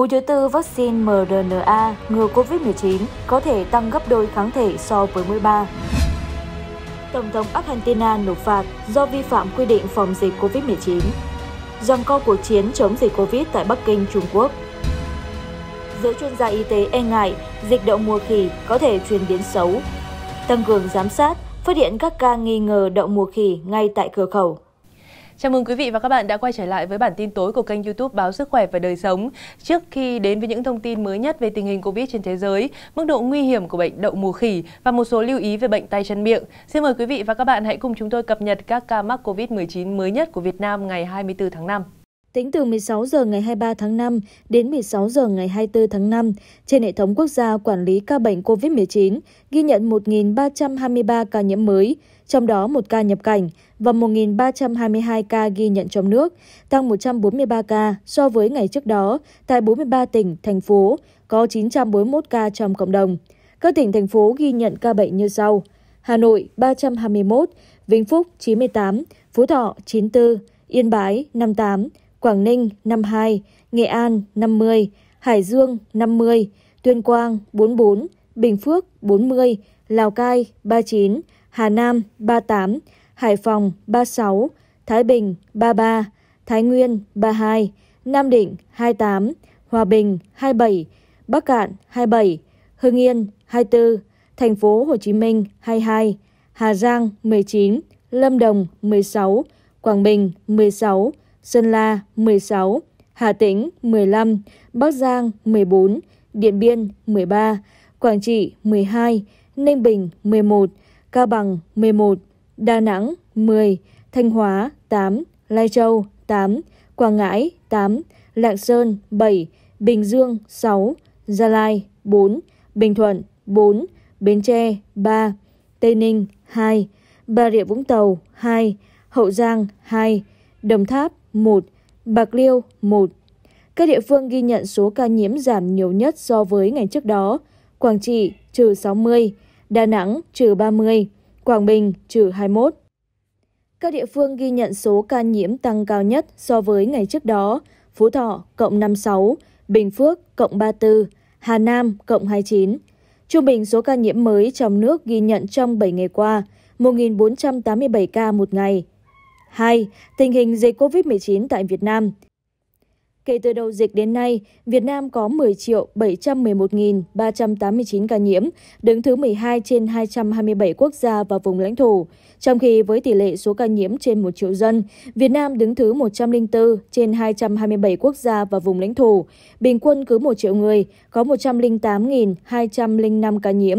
Mũi thứ tư vaccine mRNA ngừa COVID-19 có thể tăng gấp đôi kháng thể so với mũi 3. Tổng thống Argentina nộp phạt do vi phạm quy định phòng dịch COVID-19. Rằng co cuộc chiến chống dịch COVID tại Bắc Kinh, Trung Quốc. Giới chuyên gia y tế e ngại dịch đậu mùa khỉ có thể truyền biến xấu. Tăng cường giám sát, phát hiện các ca nghi ngờ đậu mùa khỉ ngay tại cửa khẩu. Chào mừng quý vị và các bạn đã quay trở lại với bản tin tối của kênh YouTube Báo Sức khỏe và Đời sống. Trước khi đến với những thông tin mới nhất về tình hình Covid trên thế giới, mức độ nguy hiểm của bệnh đậu mùa khỉ và một số lưu ý về bệnh tay chân miệng, xin mời quý vị và các bạn hãy cùng chúng tôi cập nhật các ca mắc Covid-19 mới nhất của Việt Nam ngày 24 tháng 5. Tính từ 16 giờ ngày 23 tháng 5 đến 16 giờ ngày 24 tháng 5, trên hệ thống quốc gia quản lý ca bệnh COVID-19 ghi nhận 1.323 ca nhiễm mới, trong đó một ca nhập cảnh và 1.322 ca ghi nhận trong nước, tăng 143 ca so với ngày trước đó tại 43 tỉnh, thành phố, có 941 ca trong cộng đồng. Các tỉnh, thành phố ghi nhận ca bệnh như sau. Hà Nội 321, Vĩnh Phúc 98, Phú Thọ 94, Yên Bái 58, Quảng Ninh 52, Nghệ An 50, Hải Dương 50, Tuyên Quang 44, Bình Phước 40, Lào Cai 39, Hà Nam 38, Hải Phòng 36, Thái Bình 33, Thái Nguyên 32, Nam Định 28, Hòa Bình 27, Bắc Cạn 27, Hưng Yên 24, Thành phố Hồ Chí Minh 22, Hà Giang 19, Lâm Đồng 16, Quảng Bình 16, Sơn La 16, Hà Tĩnh 15, Bắc Giang 14, Điện Biên 13, Quảng Trị 12, Ninh Bình 11, Cao Bằng 11, Đà Nẵng 10, Thanh Hóa 8, Lai Châu 8, Quảng Ngãi 8, Lạng Sơn 7, Bình Dương 6, Gia Lai 4, Bình Thuận 4, Bến Tre 3, Tây Ninh 2, Bà Rịa Vũng Tàu 2, Hậu Giang 2, Đồng Tháp 1, Bạc Liêu 1. Các địa phương ghi nhận số ca nhiễm giảm nhiều nhất so với ngày trước đó. Quảng Trị trừ 60, Đà Nẵng trừ 30, Quảng Bình trừ 21. Các địa phương ghi nhận số ca nhiễm tăng cao nhất so với ngày trước đó. Phú Thọ cộng 56, Bình Phước cộng 34, Hà Nam cộng 29. Trung bình số ca nhiễm mới trong nước ghi nhận trong 7 ngày qua, 1.487 ca một ngày. 2. Tình hình dịch COVID-19 tại Việt Nam. Kể từ đầu dịch đến nay, Việt Nam có 10 711.389 ca nhiễm, đứng thứ 12 trên 227 quốc gia và vùng lãnh thổ. Trong khi với tỷ lệ số ca nhiễm trên 1 triệu dân, Việt Nam đứng thứ 104 trên 227 quốc gia và vùng lãnh thổ. Bình quân cứ 1 triệu người có 108.205 ca nhiễm.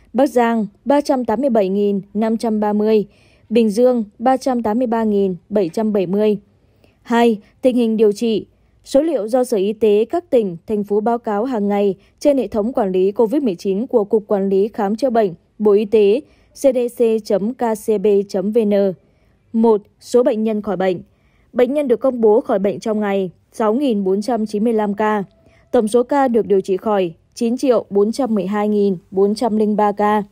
Bắc Giang 387.530, Bình Dương 383.770. 2. Tình hình điều trị Số liệu do Sở Y tế các tỉnh, thành phố báo cáo hàng ngày trên hệ thống quản lý COVID-19 của Cục Quản lý Khám chữa bệnh, Bộ Y tế, cdc.kcb.vn. 1. Số bệnh nhân khỏi bệnh. Bệnh nhân được công bố khỏi bệnh trong ngày 6.495 ca. Tổng số ca được điều trị khỏi 9.412.403 ca.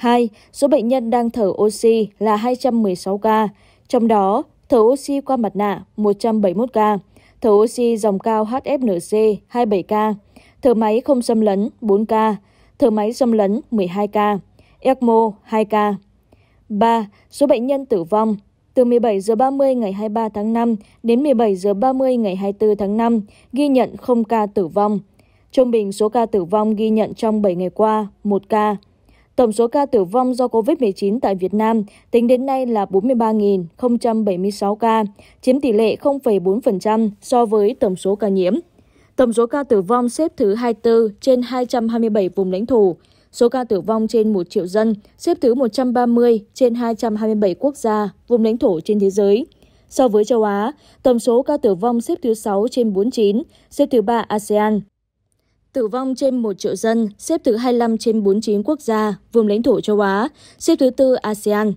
2. Số bệnh nhân đang thở oxy là 216 ca, trong đó thở oxy qua mặt nạ 171 ca, thở oxy dòng cao HFNC 27 ca, thở máy không xâm lấn 4 ca, thở máy xâm lấn 12 ca, ECMO 2 ca. 3. Số bệnh nhân tử vong từ 17 giờ 30 ngày 23 tháng 5 đến 17 giờ 30 ngày 24 tháng 5 ghi nhận 0 ca tử vong, Trung bình số ca tử vong ghi nhận trong 7 ngày qua, 1 ca. Tổng số ca tử vong do COVID-19 tại Việt Nam tính đến nay là 43.076 ca, chiếm tỷ lệ 0,4% so với tổng số ca nhiễm. Tổng số ca tử vong xếp thứ 24 trên 227 vùng lãnh thổ. Số ca tử vong trên 1 triệu dân xếp thứ 130 trên 227 quốc gia, vùng lãnh thổ trên thế giới. So với châu Á, tổng số ca tử vong xếp thứ 6 trên 49, xếp thứ 3 ASEAN. Tử vong trên 1 triệu dân xếp thứ 25 trên 49 quốc gia, vùng lãnh thổ châu Á, xếp thứ tư ASEAN.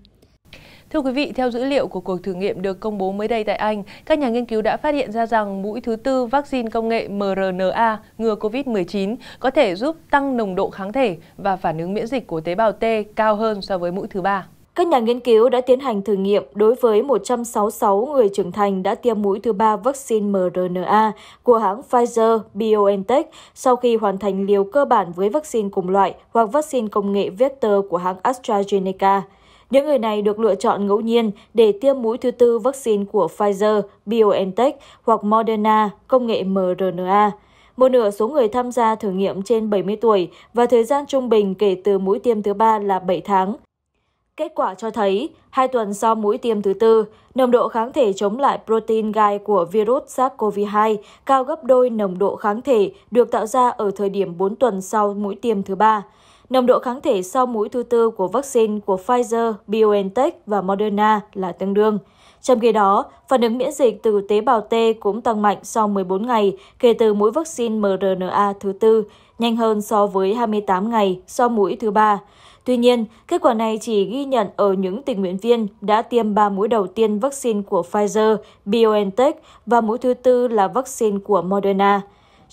Thưa quý vị, theo dữ liệu của cuộc thử nghiệm được công bố mới đây tại Anh, các nhà nghiên cứu đã phát hiện ra rằng mũi thứ tư vaccine công nghệ mRNA ngừa COVID-19 có thể giúp tăng nồng độ kháng thể và phản ứng miễn dịch của tế bào T cao hơn so với mũi thứ ba. Các nhà nghiên cứu đã tiến hành thử nghiệm đối với 166 người trưởng thành đã tiêm mũi thứ ba vaccine mRNA của hãng Pfizer-BioNTech sau khi hoàn thành liều cơ bản với vaccine cùng loại hoặc vaccine công nghệ vector của hãng AstraZeneca. Những người này được lựa chọn ngẫu nhiên để tiêm mũi thứ tư vaccine của Pfizer, BioNTech hoặc Moderna công nghệ mRNA. Một nửa số người tham gia thử nghiệm trên 70 tuổi và thời gian trung bình kể từ mũi tiêm thứ ba là 7 tháng kết quả cho thấy, hai tuần sau mũi tiêm thứ tư, nồng độ kháng thể chống lại protein gai của virus SARS-CoV-2 cao gấp đôi nồng độ kháng thể được tạo ra ở thời điểm 4 tuần sau mũi tiêm thứ ba. Nồng độ kháng thể sau mũi thứ tư của vaccine của Pfizer, BioNTech và Moderna là tương đương. Trong khi đó, phản ứng miễn dịch từ tế bào T cũng tăng mạnh sau 14 ngày kể từ mũi vaccine mRNA thứ tư, nhanh hơn so với 28 ngày sau mũi thứ ba. Tuy nhiên, kết quả này chỉ ghi nhận ở những tình nguyện viên đã tiêm 3 mũi đầu tiên vaccine của Pfizer, BioNTech và mũi thứ tư là vaccine của Moderna.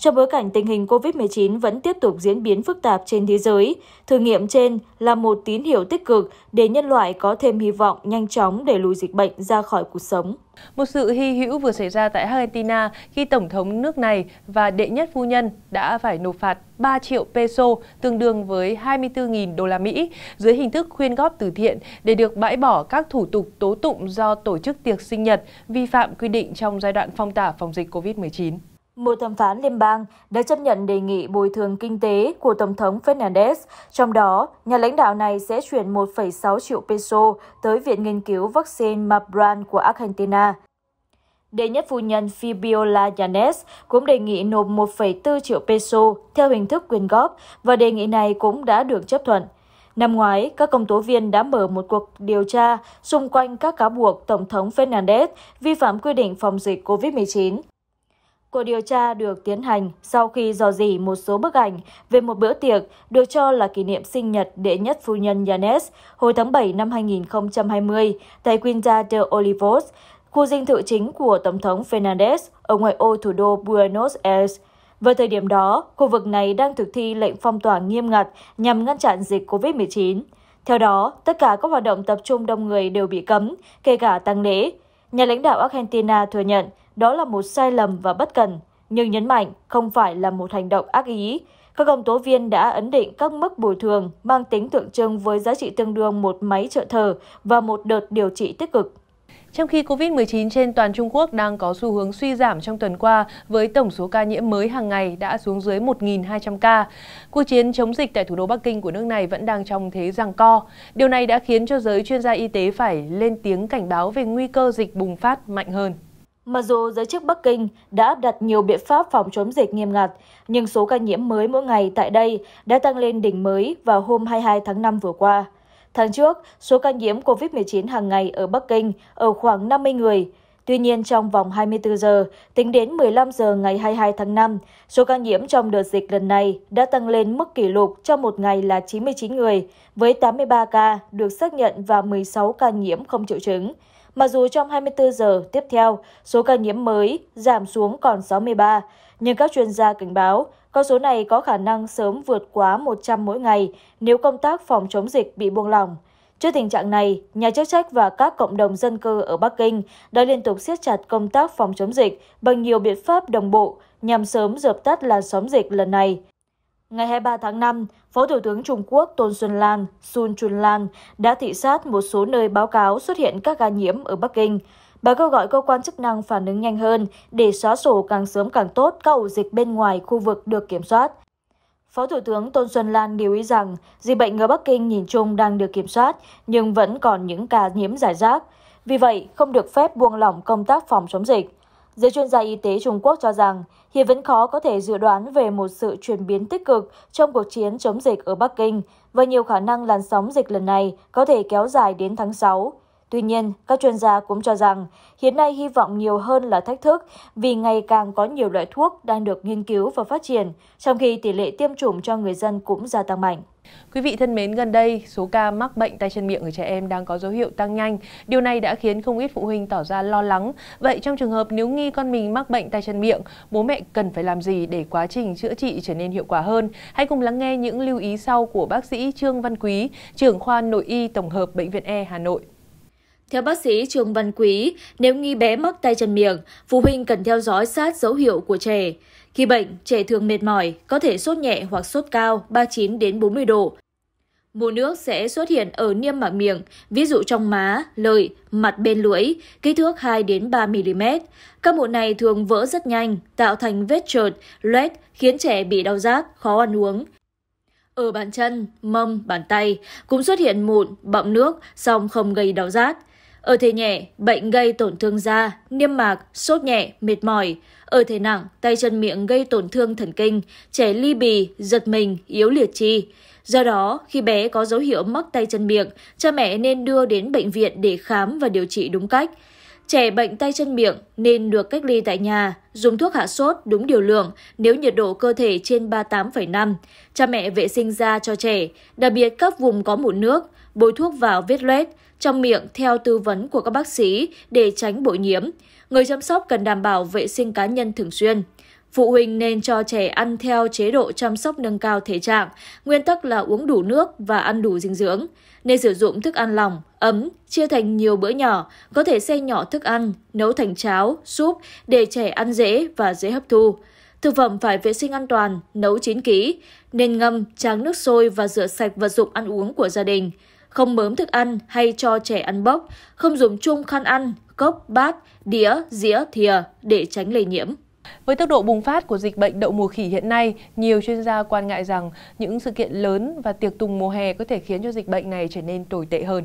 Trong bối cảnh tình hình COVID-19 vẫn tiếp tục diễn biến phức tạp trên thế giới, thử nghiệm trên là một tín hiệu tích cực để nhân loại có thêm hy vọng nhanh chóng đẩy lùi dịch bệnh ra khỏi cuộc sống. Một sự hy hữu vừa xảy ra tại Argentina khi Tổng thống nước này và đệ nhất phu nhân đã phải nộp phạt 3 triệu peso, tương đương với 24.000 đô la Mỹ, dưới hình thức khuyên góp từ thiện để được bãi bỏ các thủ tục tố tụng do tổ chức tiệc sinh nhật vi phạm quy định trong giai đoạn phong tỏa phòng dịch COVID-19 một thẩm phán liên bang đã chấp nhận đề nghị bồi thường kinh tế của Tổng thống Fernandez, trong đó nhà lãnh đạo này sẽ chuyển 1,6 triệu peso tới Viện Nghiên cứu Vaccine Mabran của Argentina. Đệ nhất phu nhân Fabiola Yanes cũng đề nghị nộp 1,4 triệu peso theo hình thức quyên góp và đề nghị này cũng đã được chấp thuận. Năm ngoái, các công tố viên đã mở một cuộc điều tra xung quanh các cáo buộc Tổng thống Fernandez vi phạm quy định phòng dịch COVID-19. Cuộc điều tra được tiến hành sau khi dò dỉ một số bức ảnh về một bữa tiệc được cho là kỷ niệm sinh nhật đệ nhất phu nhân Yanes hồi tháng 7 năm 2020 tại Quinta de Olivos, khu dinh thự chính của Tổng thống Fernandez ở ngoại ô thủ đô Buenos Aires. Vào thời điểm đó, khu vực này đang thực thi lệnh phong tỏa nghiêm ngặt nhằm ngăn chặn dịch COVID-19. Theo đó, tất cả các hoạt động tập trung đông người đều bị cấm, kể cả tăng lễ. Nhà lãnh đạo Argentina thừa nhận đó là một sai lầm và bất cần, nhưng nhấn mạnh không phải là một hành động ác ý. Các công tố viên đã ấn định các mức bồi thường mang tính tượng trưng với giá trị tương đương một máy trợ thở và một đợt điều trị tích cực. Trong khi COVID-19 trên toàn Trung Quốc đang có xu hướng suy giảm trong tuần qua với tổng số ca nhiễm mới hàng ngày đã xuống dưới 1.200 ca, cuộc chiến chống dịch tại thủ đô Bắc Kinh của nước này vẫn đang trong thế giằng co. Điều này đã khiến cho giới chuyên gia y tế phải lên tiếng cảnh báo về nguy cơ dịch bùng phát mạnh hơn. Mặc dù giới chức Bắc Kinh đã áp đặt nhiều biện pháp phòng chống dịch nghiêm ngặt, nhưng số ca nhiễm mới mỗi ngày tại đây đã tăng lên đỉnh mới vào hôm 22 tháng 5 vừa qua. Tháng trước, số ca nhiễm COVID-19 hàng ngày ở Bắc Kinh ở khoảng 50 người. Tuy nhiên, trong vòng 24 giờ, tính đến 15 giờ ngày 22 tháng 5, số ca nhiễm trong đợt dịch lần này đã tăng lên mức kỷ lục trong một ngày là 99 người, với 83 ca được xác nhận và 16 ca nhiễm không triệu chứng. Mặc dù trong 24 giờ tiếp theo, số ca nhiễm mới giảm xuống còn 63, nhưng các chuyên gia cảnh báo con số này có khả năng sớm vượt quá 100 mỗi ngày nếu công tác phòng chống dịch bị buông lỏng. Trước tình trạng này, nhà chức trách và các cộng đồng dân cư ở Bắc Kinh đã liên tục siết chặt công tác phòng chống dịch bằng nhiều biện pháp đồng bộ nhằm sớm dập tắt làn sóng dịch lần này. Ngày 23 tháng 5, Phó Thủ tướng Trung Quốc Tôn Xuân Lan, Sun Chun Lan đã thị sát một số nơi báo cáo xuất hiện các ca nhiễm ở Bắc Kinh. Bà kêu gọi cơ quan chức năng phản ứng nhanh hơn để xóa sổ càng sớm càng tốt các ổ dịch bên ngoài khu vực được kiểm soát. Phó Thủ tướng Tôn Xuân Lan lưu ý rằng dịch bệnh ở Bắc Kinh nhìn chung đang được kiểm soát nhưng vẫn còn những ca nhiễm giải rác. Vì vậy, không được phép buông lỏng công tác phòng chống dịch giới chuyên gia y tế Trung Quốc cho rằng hiện vẫn khó có thể dự đoán về một sự chuyển biến tích cực trong cuộc chiến chống dịch ở Bắc Kinh và nhiều khả năng làn sóng dịch lần này có thể kéo dài đến tháng 6. Tuy nhiên, các chuyên gia cũng cho rằng hiện nay hy vọng nhiều hơn là thách thức vì ngày càng có nhiều loại thuốc đang được nghiên cứu và phát triển, trong khi tỷ lệ tiêm chủng cho người dân cũng gia tăng mạnh. Quý vị thân mến, gần đây số ca mắc bệnh tay chân miệng ở trẻ em đang có dấu hiệu tăng nhanh. Điều này đã khiến không ít phụ huynh tỏ ra lo lắng. Vậy trong trường hợp nếu nghi con mình mắc bệnh tay chân miệng, bố mẹ cần phải làm gì để quá trình chữa trị trở nên hiệu quả hơn? Hãy cùng lắng nghe những lưu ý sau của bác sĩ Trương Văn Quý, trưởng khoa nội y tổng hợp Bệnh viện E Hà Nội. Theo bác sĩ Trương Văn Quý, nếu nghi bé mắc tay chân miệng, phụ huynh cần theo dõi sát dấu hiệu của trẻ. Khi bệnh, trẻ thường mệt mỏi, có thể sốt nhẹ hoặc sốt cao 39 đến 40 độ. Mù nước sẽ xuất hiện ở niêm mạc miệng, ví dụ trong má, lợi, mặt bên lưỡi, kích thước 2 đến 3 mm. Các mụn này thường vỡ rất nhanh, tạo thành vết trượt, loét khiến trẻ bị đau rát, khó ăn uống. Ở bàn chân, mông, bàn tay cũng xuất hiện mụn, bọng nước, song không gây đau rát ở thể nhẹ bệnh gây tổn thương da niêm mạc sốt nhẹ mệt mỏi ở thể nặng tay chân miệng gây tổn thương thần kinh trẻ ly bì giật mình yếu liệt chi do đó khi bé có dấu hiệu mắc tay chân miệng cha mẹ nên đưa đến bệnh viện để khám và điều trị đúng cách Trẻ bệnh tay chân miệng nên được cách ly tại nhà, dùng thuốc hạ sốt đúng điều lượng nếu nhiệt độ cơ thể trên 38,5. Cha mẹ vệ sinh da cho trẻ, đặc biệt các vùng có mụn nước, bôi thuốc vào vết loét, trong miệng theo tư vấn của các bác sĩ để tránh bội nhiễm. Người chăm sóc cần đảm bảo vệ sinh cá nhân thường xuyên. Phụ huynh nên cho trẻ ăn theo chế độ chăm sóc nâng cao thể trạng, nguyên tắc là uống đủ nước và ăn đủ dinh dưỡng. Nên sử dụng thức ăn lỏng, ấm, chia thành nhiều bữa nhỏ, có thể xay nhỏ thức ăn, nấu thành cháo, súp để trẻ ăn dễ và dễ hấp thu. Thực phẩm phải vệ sinh an toàn, nấu chín kỹ, nên ngâm, tráng nước sôi và rửa sạch vật dụng ăn uống của gia đình không bớm thức ăn hay cho trẻ ăn bốc, không dùng chung khăn ăn, cốc, bát, đĩa, dĩa, thìa để tránh lây nhiễm. Với tốc độ bùng phát của dịch bệnh đậu mùa khỉ hiện nay, nhiều chuyên gia quan ngại rằng những sự kiện lớn và tiệc tùng mùa hè có thể khiến cho dịch bệnh này trở nên tồi tệ hơn.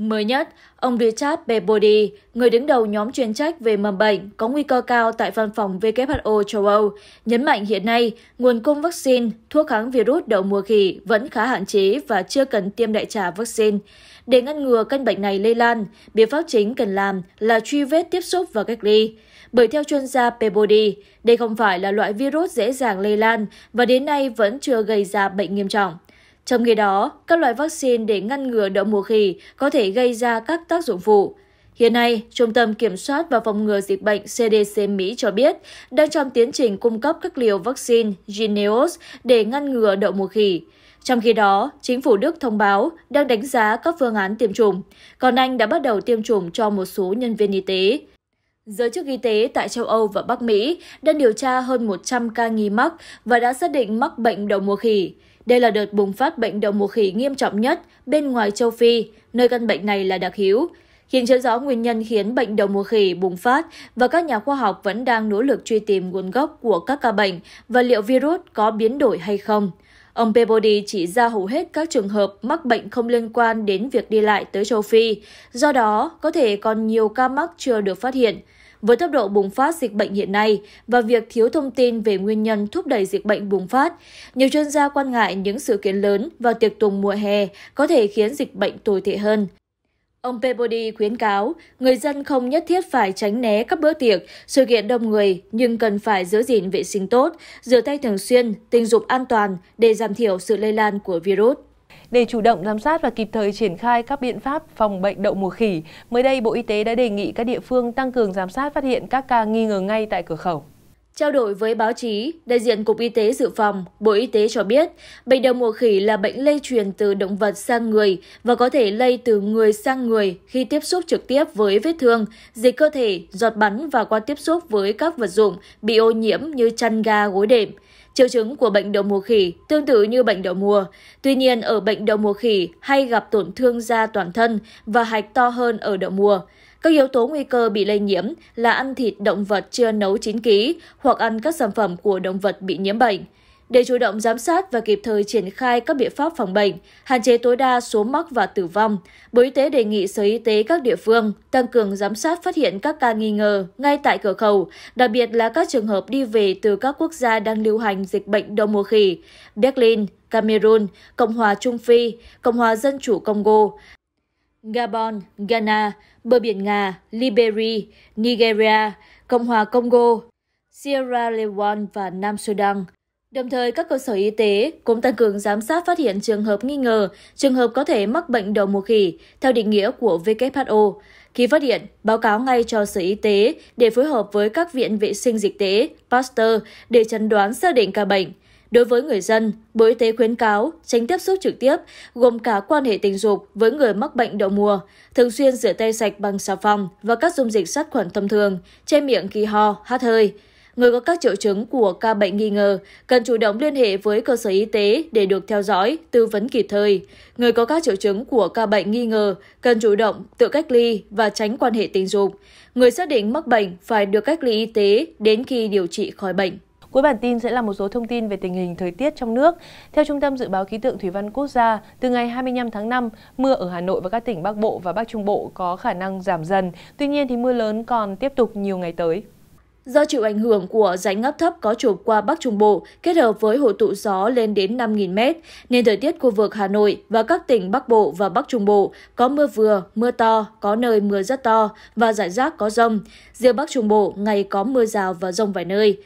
Mới nhất, ông Richard Peabody, người đứng đầu nhóm chuyên trách về mầm bệnh có nguy cơ cao tại văn phòng WHO châu Âu, nhấn mạnh hiện nay nguồn cung vaccine, thuốc kháng virus đậu mùa khỉ vẫn khá hạn chế và chưa cần tiêm đại trà vaccine. Để ngăn ngừa căn bệnh này lây lan, biện pháp chính cần làm là truy vết tiếp xúc và cách ly. Bởi theo chuyên gia Peabody, đây không phải là loại virus dễ dàng lây lan và đến nay vẫn chưa gây ra bệnh nghiêm trọng. Trong khi đó, các loại vaccine để ngăn ngừa đậu mùa khỉ có thể gây ra các tác dụng phụ. Hiện nay, Trung tâm Kiểm soát và Phòng ngừa Dịch bệnh CDC Mỹ cho biết đang trong tiến trình cung cấp các liều vaccine Gineos để ngăn ngừa đậu mùa khỉ. Trong khi đó, chính phủ Đức thông báo đang đánh giá các phương án tiêm chủng, còn Anh đã bắt đầu tiêm chủng cho một số nhân viên y tế. Giới chức y tế tại châu Âu và Bắc Mỹ đang điều tra hơn 100 ca nghi mắc và đã xác định mắc bệnh đậu mùa khỉ. Đây là đợt bùng phát bệnh đậu mùa khỉ nghiêm trọng nhất bên ngoài châu Phi, nơi căn bệnh này là đặc hữu. Hiện chưa rõ nguyên nhân khiến bệnh đậu mùa khỉ bùng phát và các nhà khoa học vẫn đang nỗ lực truy tìm nguồn gốc của các ca bệnh và liệu virus có biến đổi hay không. Ông Peabody chỉ ra hầu hết các trường hợp mắc bệnh không liên quan đến việc đi lại tới châu Phi, do đó có thể còn nhiều ca mắc chưa được phát hiện. Với tốc độ bùng phát dịch bệnh hiện nay và việc thiếu thông tin về nguyên nhân thúc đẩy dịch bệnh bùng phát, nhiều chuyên gia quan ngại những sự kiện lớn vào tiệc tùng mùa hè có thể khiến dịch bệnh tồi tệ hơn. Ông Peabody khuyến cáo người dân không nhất thiết phải tránh né các bữa tiệc, sự kiện đông người nhưng cần phải giữ gìn vệ sinh tốt, rửa tay thường xuyên, tình dục an toàn để giảm thiểu sự lây lan của virus. Để chủ động giám sát và kịp thời triển khai các biện pháp phòng bệnh đậu mùa khỉ, mới đây Bộ Y tế đã đề nghị các địa phương tăng cường giám sát phát hiện các ca nghi ngờ ngay tại cửa khẩu. Trao đổi với báo chí, đại diện Cục Y tế Dự phòng, Bộ Y tế cho biết, bệnh đậu mùa khỉ là bệnh lây truyền từ động vật sang người và có thể lây từ người sang người khi tiếp xúc trực tiếp với vết thương, dịch cơ thể, giọt bắn và qua tiếp xúc với các vật dụng bị ô nhiễm như chăn ga, gối đệm. Triệu chứng của bệnh đậu mùa khỉ tương tự như bệnh đậu mùa, tuy nhiên ở bệnh đậu mùa khỉ hay gặp tổn thương da toàn thân và hạch to hơn ở đậu mùa. Các yếu tố nguy cơ bị lây nhiễm là ăn thịt động vật chưa nấu chín kỹ hoặc ăn các sản phẩm của động vật bị nhiễm bệnh để chủ động giám sát và kịp thời triển khai các biện pháp phòng bệnh, hạn chế tối đa số mắc và tử vong, Bộ Y tế đề nghị Sở Y tế các địa phương tăng cường giám sát phát hiện các ca nghi ngờ ngay tại cửa khẩu, đặc biệt là các trường hợp đi về từ các quốc gia đang lưu hành dịch bệnh đậu mùa khỉ, Berlin, Cameroon, Cộng hòa Trung Phi, Cộng hòa Dân chủ Congo, Gabon, Ghana, bờ biển Nga, Liberia, Nigeria, Cộng hòa Congo, Sierra Leone và Nam Sudan. Đồng thời, các cơ sở y tế cũng tăng cường giám sát phát hiện trường hợp nghi ngờ, trường hợp có thể mắc bệnh đầu mùa khỉ, theo định nghĩa của WHO. Khi phát hiện, báo cáo ngay cho Sở Y tế để phối hợp với các viện vệ sinh dịch tễ, Pasteur để chẩn đoán xác định ca bệnh. Đối với người dân, Bộ Y tế khuyến cáo tránh tiếp xúc trực tiếp, gồm cả quan hệ tình dục với người mắc bệnh đậu mùa, thường xuyên rửa tay sạch bằng xà phòng và các dung dịch sát khuẩn thông thường, che miệng khi ho, hát hơi người có các triệu chứng của ca bệnh nghi ngờ cần chủ động liên hệ với cơ sở y tế để được theo dõi, tư vấn kịp thời. Người có các triệu chứng của ca bệnh nghi ngờ cần chủ động tự cách ly và tránh quan hệ tình dục. Người xác định mắc bệnh phải được cách ly y tế đến khi điều trị khỏi bệnh. Cuối bản tin sẽ là một số thông tin về tình hình thời tiết trong nước. Theo Trung tâm Dự báo Khí tượng Thủy văn Quốc gia, từ ngày 25 tháng 5, mưa ở Hà Nội và các tỉnh Bắc Bộ và Bắc Trung Bộ có khả năng giảm dần. Tuy nhiên thì mưa lớn còn tiếp tục nhiều ngày tới do chịu ảnh hưởng của rãnh ngắp thấp có trục qua Bắc Trung Bộ kết hợp với hội tụ gió lên đến 5.000m, nên thời tiết khu vực Hà Nội và các tỉnh Bắc Bộ và Bắc Trung Bộ có mưa vừa, mưa to, có nơi mưa rất to và rải rác có rông. Riêng Bắc Trung Bộ ngày có mưa rào và rông vài nơi.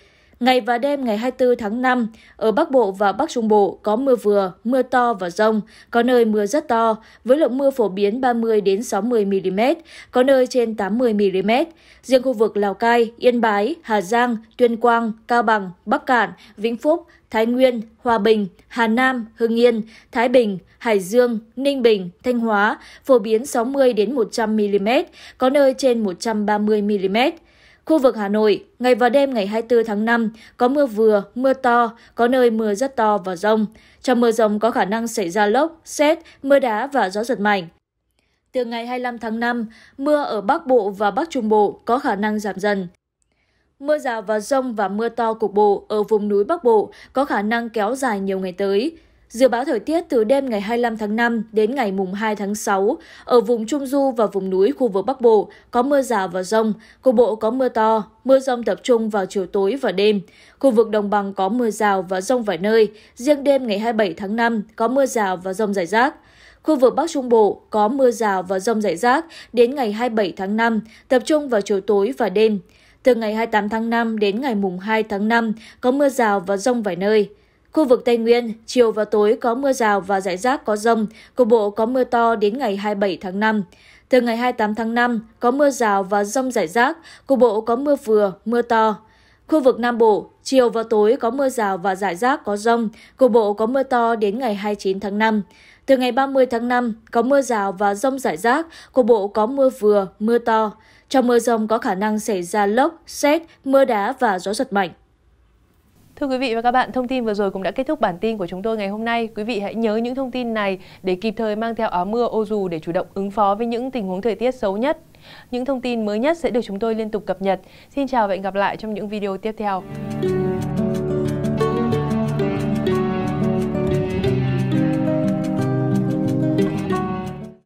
Ngày và đêm ngày 24 tháng 5, ở Bắc Bộ và Bắc Trung Bộ có mưa vừa, mưa to và rông, có nơi mưa rất to, với lượng mưa phổ biến 30 đến 60 mm, có nơi trên 80 mm. Riêng khu vực Lào Cai, Yên Bái, Hà Giang, Tuyên Quang, Cao Bằng, Bắc Cạn, Vĩnh Phúc, Thái Nguyên, Hòa Bình, Hà Nam, Hưng Yên, Thái Bình, Hải Dương, Ninh Bình, Thanh Hóa phổ biến 60 đến 100 mm, có nơi trên 130 mm. Khu vực Hà Nội, ngày và đêm ngày 24 tháng 5 có mưa vừa, mưa to, có nơi mưa rất to và rông. Trong mưa rông có khả năng xảy ra lốc, xét, mưa đá và gió giật mạnh. Từ ngày 25 tháng 5, mưa ở Bắc Bộ và Bắc Trung Bộ có khả năng giảm dần. Mưa rào và rông và mưa to cục bộ ở vùng núi Bắc Bộ có khả năng kéo dài nhiều ngày tới. Dự báo thời tiết từ đêm ngày 25 tháng 5 đến ngày mùng 2 tháng 6, ở vùng Trung Du và vùng núi khu vực Bắc Bộ có mưa rào và rông, cục bộ có mưa to, mưa rông tập trung vào chiều tối và đêm. Khu vực đồng bằng có mưa rào và rông vài nơi, riêng đêm ngày 27 tháng 5 có mưa rào và rông rải rác. Khu vực Bắc Trung Bộ có mưa rào và rông rải rác đến ngày 27 tháng 5, tập trung vào chiều tối và đêm. Từ ngày 28 tháng 5 đến ngày mùng 2 tháng 5 có mưa rào và rông vài nơi. Khu vực Tây Nguyên, chiều và tối có mưa rào và rải rác có rông, cục bộ có mưa to đến ngày 27 tháng 5. Từ ngày 28 tháng 5, có mưa rào và rông rải rác, cục bộ có mưa vừa, mưa to. Khu vực Nam Bộ, chiều và tối có mưa rào và rải rác có rông, cục bộ có mưa to đến ngày 29 tháng 5. Từ ngày 30 tháng 5, có mưa rào và rông rải rác, cục bộ có mưa vừa, mưa to. Trong mưa rông có khả năng xảy ra lốc, xét, mưa đá và gió giật mạnh. Thưa quý vị và các bạn, thông tin vừa rồi cũng đã kết thúc bản tin của chúng tôi ngày hôm nay. Quý vị hãy nhớ những thông tin này để kịp thời mang theo áo mưa, ô dù để chủ động ứng phó với những tình huống thời tiết xấu nhất. Những thông tin mới nhất sẽ được chúng tôi liên tục cập nhật. Xin chào và hẹn gặp lại trong những video tiếp theo.